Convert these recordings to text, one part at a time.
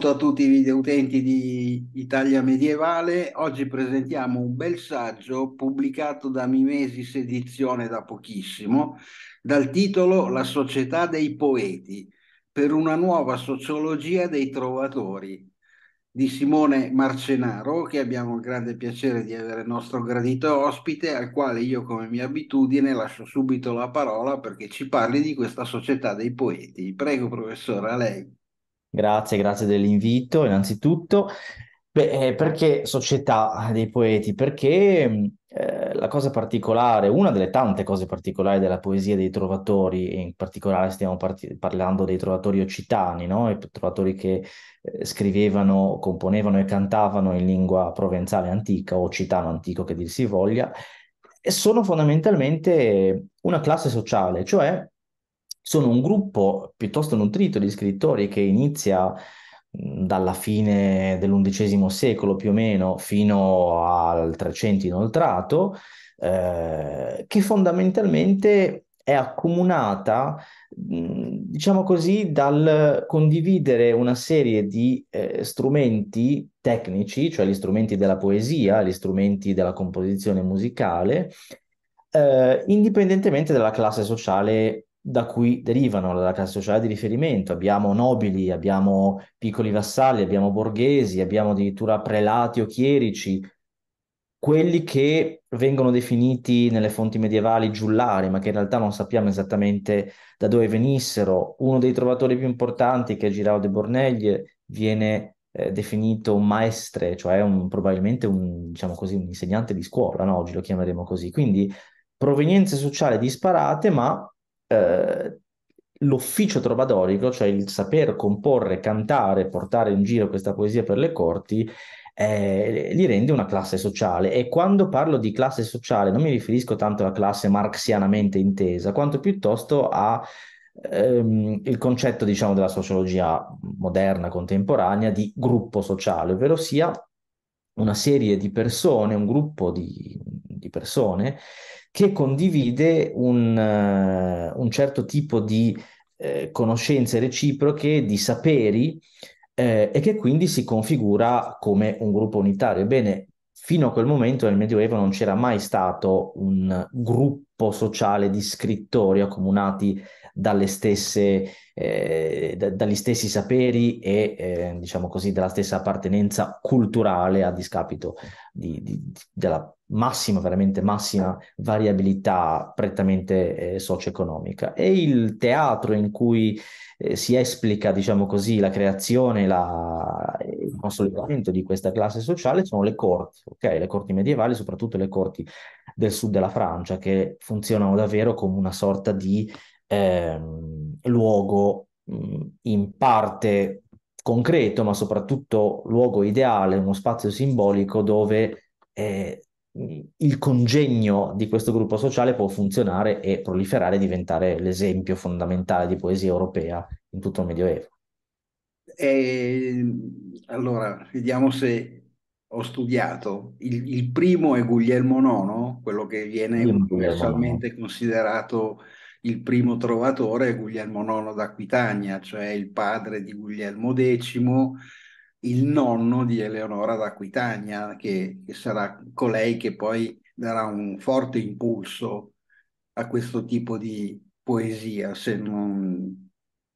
saluto a tutti video utenti di Italia Medievale. Oggi presentiamo un bel saggio pubblicato da Mimesis Edizione da pochissimo, dal titolo La società dei poeti per una nuova sociologia dei trovatori di Simone Marcenaro, che abbiamo il grande piacere di avere il nostro gradito ospite, al quale io come mia abitudine lascio subito la parola perché ci parli di questa società dei poeti. Prego professore, a lei. Grazie, grazie dell'invito innanzitutto. Beh, eh, perché Società dei Poeti? Perché mm, eh, la cosa particolare, una delle tante cose particolari della poesia dei trovatori, e in particolare stiamo parti- parlando dei trovatori occitani, no? i trovatori che eh, scrivevano, componevano e cantavano in lingua provenzale antica o occitano antico che dir si voglia, sono fondamentalmente una classe sociale, cioè sono un gruppo piuttosto nutrito di scrittori che inizia dalla fine dell'undicesimo secolo più o meno fino al Trecento inoltrato, eh, che fondamentalmente è accomunata, diciamo così, dal condividere una serie di eh, strumenti tecnici, cioè gli strumenti della poesia, gli strumenti della composizione musicale, eh, indipendentemente dalla classe sociale da cui derivano la classe sociale di riferimento. Abbiamo nobili, abbiamo piccoli vassalli, abbiamo borghesi, abbiamo addirittura prelati o chierici, quelli che vengono definiti nelle fonti medievali giullari, ma che in realtà non sappiamo esattamente da dove venissero. Uno dei trovatori più importanti, che è Giraud de Borneglie, viene eh, definito un maestre, cioè un, probabilmente un, diciamo così, un insegnante di scuola, no? oggi lo chiameremo così. Quindi provenienze sociali disparate, ma eh, l'ufficio trovadorico, cioè il saper comporre, cantare, portare in giro questa poesia per le corti, eh, li rende una classe sociale e quando parlo di classe sociale non mi riferisco tanto alla classe marxianamente intesa, quanto piuttosto a ehm, il concetto diciamo della sociologia moderna contemporanea di gruppo sociale, ovvero sia una serie di persone, un gruppo di, di persone che condivide un, uh, un certo tipo di eh, conoscenze reciproche, di saperi eh, e che quindi si configura come un gruppo unitario. Ebbene, fino a quel momento nel Medioevo non c'era mai stato un gruppo sociale di scrittori accomunati dalle stesse, eh, d- dagli stessi saperi e, eh, diciamo così, dalla stessa appartenenza culturale a discapito di, di, di, della massima, veramente massima variabilità prettamente eh, socio-economica. E il teatro in cui eh, si esplica, diciamo così, la creazione, la, il consolidamento di questa classe sociale sono le corti, ok? le corti medievali, soprattutto le corti del sud della Francia, che funzionano davvero come una sorta di ehm, luogo mh, in parte concreto, ma soprattutto luogo ideale, uno spazio simbolico dove eh, il congegno di questo gruppo sociale può funzionare e proliferare e diventare l'esempio fondamentale di poesia europea in tutto il Medioevo. Eh, allora, vediamo se ho studiato. Il, il primo è Guglielmo IX, quello che viene universalmente considerato il primo trovatore è Guglielmo IX d'Aquitania, cioè il padre di Guglielmo X, il nonno di Eleonora d'Aquitania, che, che sarà colei che poi darà un forte impulso a questo tipo di poesia, se non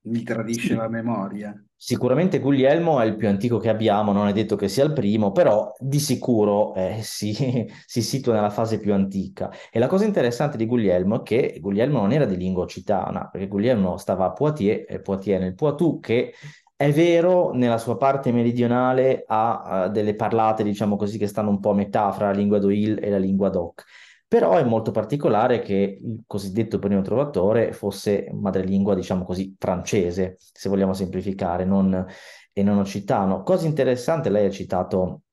mi tradisce la memoria. Sicuramente Guglielmo è il più antico che abbiamo, non è detto che sia il primo, però di sicuro eh, si, si, situa nella fase più antica. E la cosa interessante di Guglielmo è che Guglielmo non era di lingua occitana, perché Guglielmo stava a Poitiers, e Poitiers nel Poitou, che è vero nella sua parte meridionale ha uh, delle parlate, diciamo così, che stanno un po' a metà fra la lingua d'Oil e la lingua d'Oc però è molto particolare che il cosiddetto primo trovatore fosse madrelingua, diciamo così, francese, se vogliamo semplificare, non, e non occitano. Cosa interessante, lei ha citato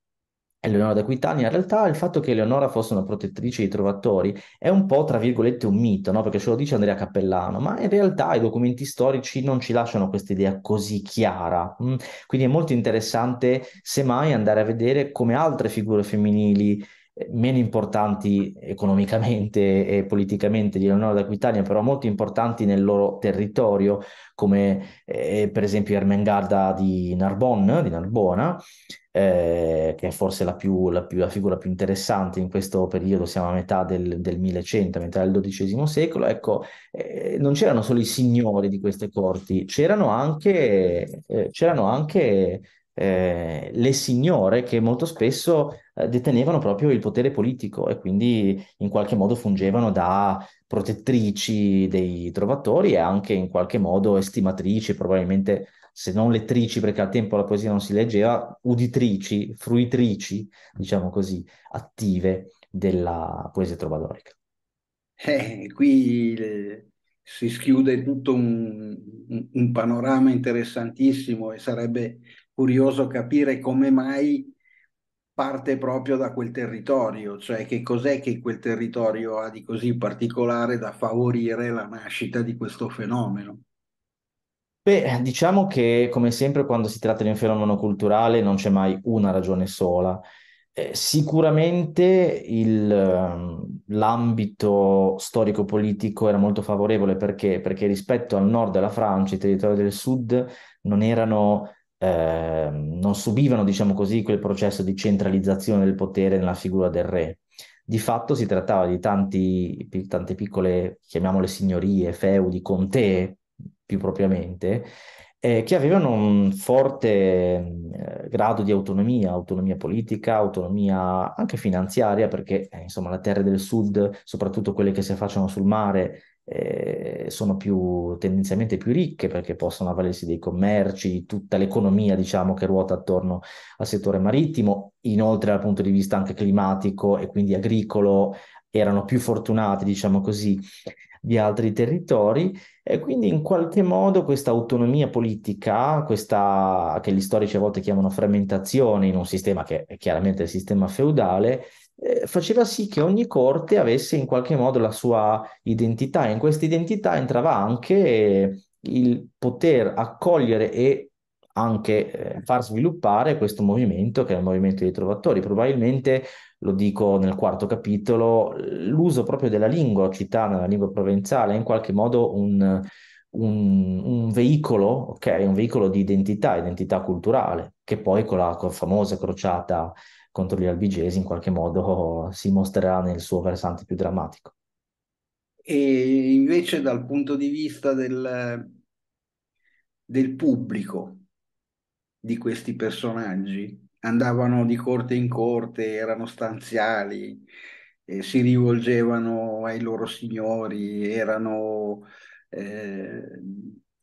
Eleonora d'Aquitania, in realtà il fatto che Eleonora fosse una protettrice dei trovatori è un po', tra virgolette, un mito, no? perché ce lo dice Andrea Cappellano, ma in realtà i documenti storici non ci lasciano questa idea così chiara. Mm? Quindi è molto interessante, semmai, andare a vedere come altre figure femminili meno importanti economicamente e politicamente di Leonardo d'Aquitania, però molto importanti nel loro territorio, come eh, per esempio Ermengarda di Narbonne, di Narbona, eh, che è forse la, più, la, più, la, figura più interessante in questo periodo, siamo a metà del, del 1100, metà del XII secolo, ecco, eh, non c'erano solo i signori di queste corti, c'erano anche, eh, c'erano anche eh, le signore che molto spesso eh, detenevano proprio il potere politico e quindi in qualche modo fungevano da protettrici dei trovatori e anche in qualche modo estimatrici, probabilmente se non lettrici perché al tempo la poesia non si leggeva, uditrici, fruitrici, diciamo così, attive della poesia trovadorica. Eh, qui eh, si schiude tutto un, un, panorama interessantissimo e sarebbe curioso capire come mai parte proprio da quel territorio, cioè che cos'è che quel territorio ha di così particolare da favorire la nascita di questo fenomeno. Beh, eh, diciamo che come sempre quando si tratta di un fenomeno culturale non c'è mai una ragione sola. Eh, sicuramente il, ehm, l'ambito storico-politico era molto favorevole perché? perché rispetto al nord della Francia i territori del sud non erano Ehm, non subivano, diciamo così, quel processo di centralizzazione del potere nella figura del re. Di fatto si trattava di tanti, tante piccole, chiamiamole signorie, feudi, contee più propriamente, eh, che avevano un forte eh, grado di autonomia, autonomia politica, autonomia anche finanziaria, perché eh, insomma le terre del sud, soprattutto quelle che si affacciano sul mare, eh, sono più, tendenzialmente più ricche perché possono avvalersi dei commerci, tutta l'economia diciamo, che ruota attorno al settore marittimo, inoltre dal punto di vista anche climatico e quindi agricolo erano più fortunati, diciamo così, di altri territori e quindi in qualche modo questa autonomia politica, questa che gli storici a volte chiamano frammentazione in un sistema che è chiaramente il sistema feudale, eh, faceva sì che ogni corte avesse in qualche modo la sua identità e in questa identità entrava anche il poter accogliere e anche eh, far sviluppare questo movimento che è il movimento dei trovatori. Probabilmente, lo dico nel quarto capitolo, l'uso proprio della lingua occitana, la lingua provenzale, è in qualche modo un, un, un veicolo, ok? Un veicolo di identità, identità culturale, che poi con la famosa crociata contro gli albigesi in qualche modo si mostrerà nel suo versante più drammatico. E invece dal punto di vista del, del pubblico di questi personaggi, andavano di corte in corte, erano stanziali, eh, si rivolgevano ai loro signori, erano eh,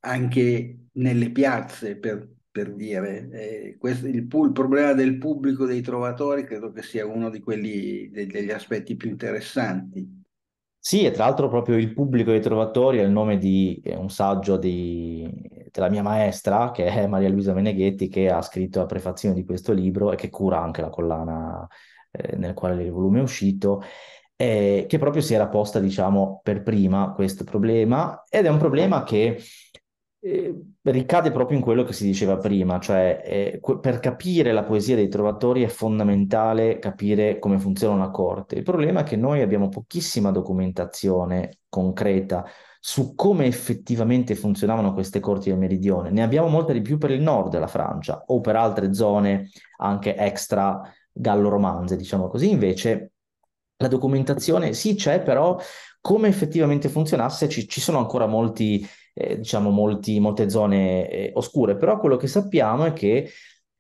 anche nelle piazze per per dire. Eh, questo, il, il, problema del pubblico dei trovatori credo che sia uno di quelli, de, degli aspetti più interessanti. Sì, e tra l'altro proprio il pubblico dei trovatori è il nome di eh, un saggio di, della mia maestra, che è Maria Luisa Meneghetti, che ha scritto la prefazione di questo libro e che cura anche la collana eh, nel quale il volume è uscito. Eh, che proprio si era posta, diciamo, per prima questo problema, ed è un problema che ricade proprio in quello che si diceva prima, cioè eh, per capire la poesia dei trovatori è fondamentale capire come funziona una corte. Il problema è che noi abbiamo pochissima documentazione concreta su come effettivamente funzionavano queste corti del meridione. Ne abbiamo molta di più per il nord della Francia o per altre zone anche extra gallo-romanze, diciamo così. Invece la documentazione sì c'è, però come effettivamente funzionasse ci, ci sono ancora molti eh, diciamo molti, molte zone eh, oscure, però quello che sappiamo è che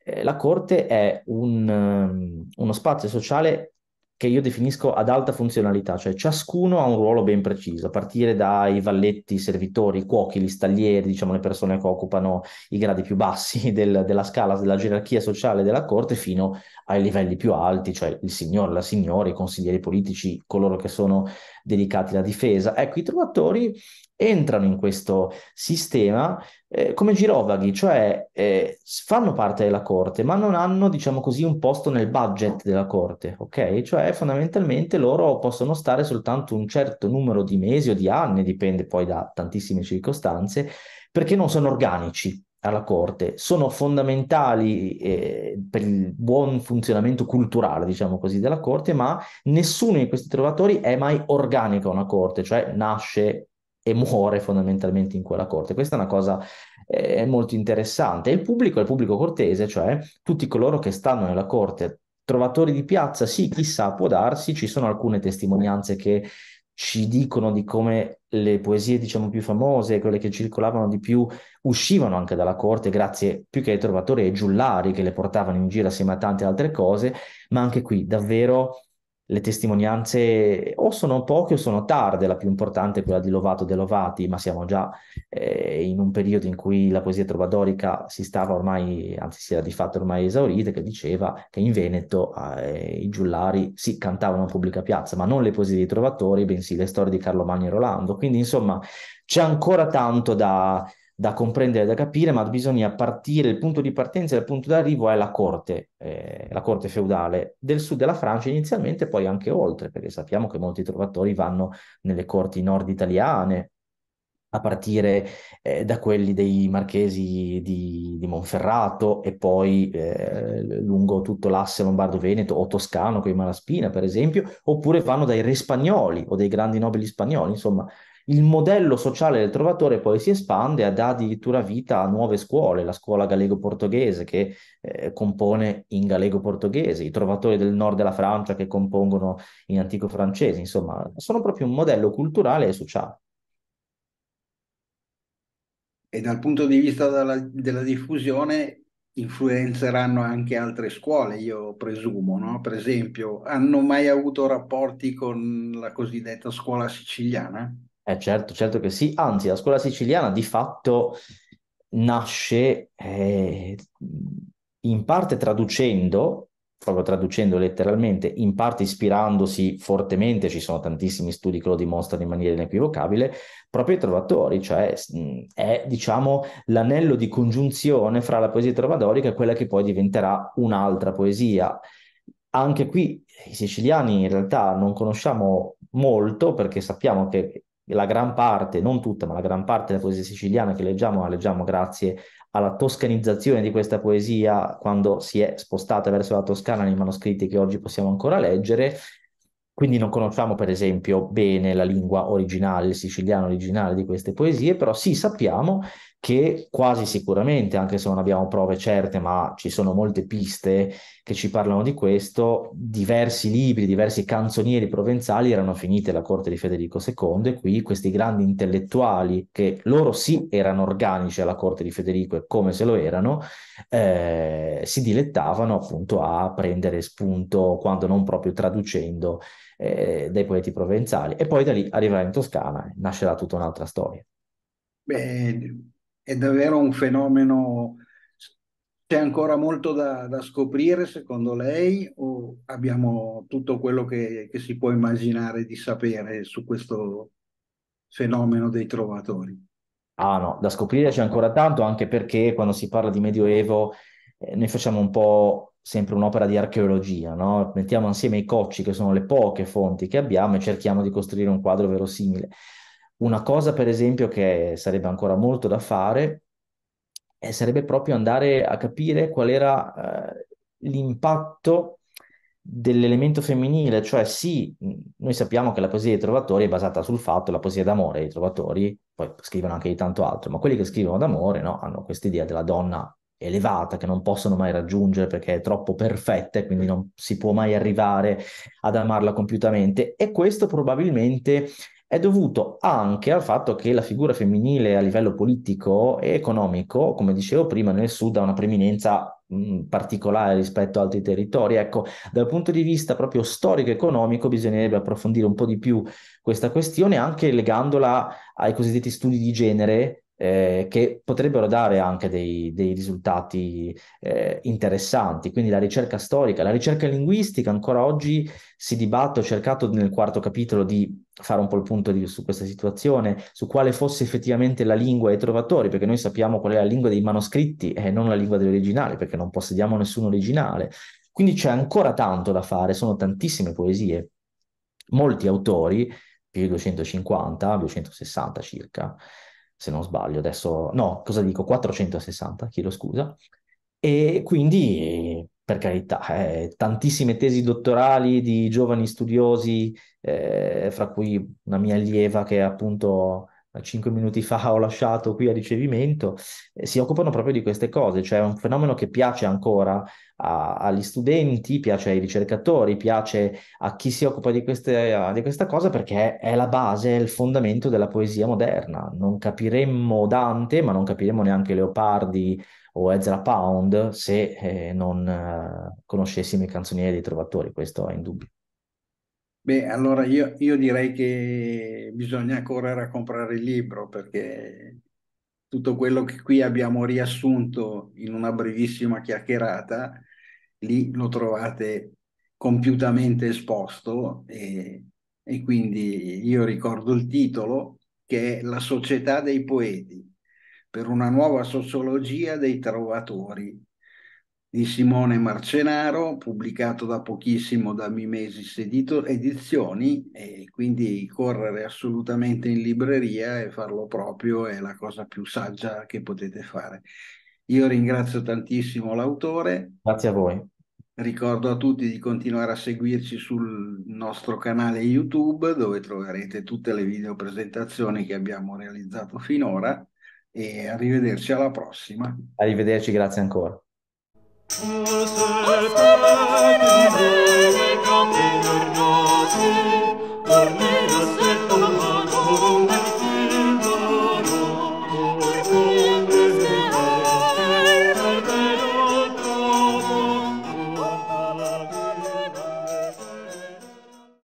eh, la corte è un, um, uno spazio sociale che io definisco ad alta funzionalità, cioè ciascuno ha un ruolo ben preciso, a partire dai valletti, i servitori, i cuochi, gli staglieri, diciamo le persone che occupano i gradi più bassi del, della scala della gerarchia sociale della corte, fino ai livelli più alti, cioè il signore, la signora, i consiglieri politici, coloro che sono dedicati alla difesa. Ecco, i trovatori entrano in questo sistema eh, come girovaghi, cioè eh, fanno parte della corte, ma non hanno, diciamo così, un posto nel budget della corte, ok? Cioè fondamentalmente loro possono stare soltanto un certo numero di mesi o di anni, dipende poi da tantissime circostanze, perché non sono organici alla corte, sono fondamentali eh, per il buon funzionamento culturale, diciamo così, della corte, ma nessuno di questi trovatori è mai organico a una corte, cioè nasce e muore fondamentalmente in quella corte. Questa è una cosa eh, molto interessante. Il pubblico il pubblico cortese, cioè tutti coloro che stanno nella corte. Trovatori di piazza, sì, chissà, può darsi, ci sono alcune testimonianze che ci dicono di come le poesie, diciamo, più famose, quelle che circolavano di più, uscivano anche dalla corte grazie più che ai trovatori e ai giullari che le portavano in giro assieme a tante altre cose, ma anche qui davvero le testimonianze o sono poche o sono tarde, la più importante è quella di Lovato De Lovati, ma siamo già eh, in un periodo in cui la poesia trovadorica si stava ormai, anzi si era di fatto ormai esaurita, che diceva che in Veneto eh, i giullari si sì, cantavano in pubblica piazza, ma non le poesie dei trovatori, bensì le storie di Carlo Magno e Rolando. Quindi insomma c'è ancora tanto da, da comprendere, da capire, ma bisogna partire, il punto di partenza e il punto d'arrivo è la corte, eh, la corte feudale del sud della Francia inizialmente, poi anche oltre, perché sappiamo che molti trovatori vanno nelle corti nord italiane, a partire eh, da quelli dei marchesi di, di Monferrato e poi eh, lungo tutto l'asse lombardo-veneto o toscano con i Malaspina, per esempio, oppure vanno dai re spagnoli o dei grandi nobili spagnoli, insomma, il modello sociale del trovatore poi si espande e dà addirittura vita a nuove scuole, la scuola galego-portoghese che eh, compone in galego-portoghese, i trovatori del nord della Francia che compongono in antico francese, insomma, sono proprio un modello culturale e sociale. E dal punto di vista della, della diffusione influenzeranno anche altre scuole, io presumo, no? Per esempio, hanno mai avuto rapporti con la cosiddetta scuola siciliana? Eh certo, certo che sì. Anzi, la scuola siciliana di fatto nasce eh, in parte traducendo, proprio traducendo letteralmente, in parte ispirandosi fortemente, ci sono tantissimi studi che lo dimostrano in maniera inequivocabile, proprio i trovatori, cioè mm, è diciamo l'anello di congiunzione fra la poesia trovadorica e quella che poi diventerà un'altra poesia. Anche qui i siciliani in realtà non conosciamo molto perché sappiamo che la gran parte, non tutta, ma la gran parte della poesia siciliana che leggiamo, la leggiamo grazie alla toscanizzazione di questa poesia quando si è spostata verso la Toscana nei manoscritti che oggi possiamo ancora leggere quindi non conosciamo, per esempio, bene la lingua originale, il siciliano originale di queste poesie, però sì sappiamo che quasi sicuramente, anche se non abbiamo prove certe, ma ci sono molte piste che ci parlano di questo, diversi libri, diversi canzonieri provenzali erano finiti alla corte di Federico II e qui questi grandi intellettuali, che loro sì erano organici alla corte di Federico e come se lo erano, eh, si dilettavano appunto a prendere spunto, quando non proprio traducendo, eh, dai poeti provenzali. E poi da lì arriverà in Toscana e nascerà tutta un'altra storia. Beh, è davvero un fenomeno. C'è ancora molto da, da scoprire, secondo lei, o abbiamo tutto quello che, che si può immaginare di sapere su questo fenomeno dei trovatori? Ah no, da scoprire c'è ancora tanto, anche perché quando si parla di Medioevo eh, noi facciamo un po' sempre un'opera di archeologia, no? mettiamo insieme i cocci, che sono le poche fonti che abbiamo, e cerchiamo di costruire un quadro verosimile. Una cosa, per esempio, che sarebbe ancora molto da fare, eh, sarebbe proprio andare a capire qual era eh, l'impatto dell'elemento femminile, cioè sì, noi sappiamo che la poesia dei trovatori è basata sul fatto, la poesia d'amore dei trovatori, poi scrivono anche di tanto altro, ma quelli che scrivono d'amore no, hanno questa idea della donna elevata che non possono mai raggiungere perché è troppo perfetta e quindi non si può mai arrivare ad amarla compiutamente e questo probabilmente è dovuto anche al fatto che la figura femminile a livello politico e economico, come dicevo prima, nel sud ha una preminenza mm, particolare rispetto ad altri territori. Ecco, dal punto di vista proprio storico-economico bisognerebbe approfondire un po' di più questa questione, anche legandola ai cosiddetti studi di genere eh, che potrebbero dare anche dei, dei risultati eh, interessanti. Quindi la ricerca storica, la ricerca linguistica ancora oggi si dibatte, ho cercato nel quarto capitolo di fare un po' il punto di, su questa situazione, su quale fosse effettivamente la lingua dei trovatori, perché noi sappiamo qual è la lingua dei manoscritti e non la lingua dell'originale, perché non possediamo nessun originale. Quindi c'è ancora tanto da fare, sono tantissime poesie. Molti autori, più di 250, 260 circa, se non sbaglio, adesso no, cosa dico, 460, chiedo scusa. E quindi, per carità, eh, tantissime tesi dottorali di giovani studiosi, eh, fra cui una mia allieva che appunto eh, cinque minuti fa ho lasciato qui a ricevimento, eh, si occupano proprio di queste cose, cioè è un fenomeno che piace ancora a, agli studenti, piace ai ricercatori, piace a chi si occupa di, queste, di questa cosa perché è la base, è il fondamento della poesia moderna. Non capiremmo Dante, ma non capiremmo neanche Leopardi o Ezra Pound se eh, non eh, conoscessimo i canzonieri dei trovatori, questo è indubbio. Beh, allora io, io, direi che bisogna correre a comprare il libro perché tutto quello che qui abbiamo riassunto in una brevissima chiacchierata lì lo trovate compiutamente esposto e, e quindi io ricordo il titolo che è La società dei poeti per una nuova sociologia dei trovatori di Simone Marcenaro, pubblicato da pochissimo da Mimesis Edito, Edizioni, e quindi correre assolutamente in libreria e farlo proprio è la cosa più saggia che potete fare. Io ringrazio tantissimo l'autore. Grazie a voi. Ricordo a tutti di continuare a seguirci sul nostro canale YouTube dove troverete tutte le video presentazioni che abbiamo realizzato finora e arrivederci alla prossima. Arrivederci, grazie ancora. Orne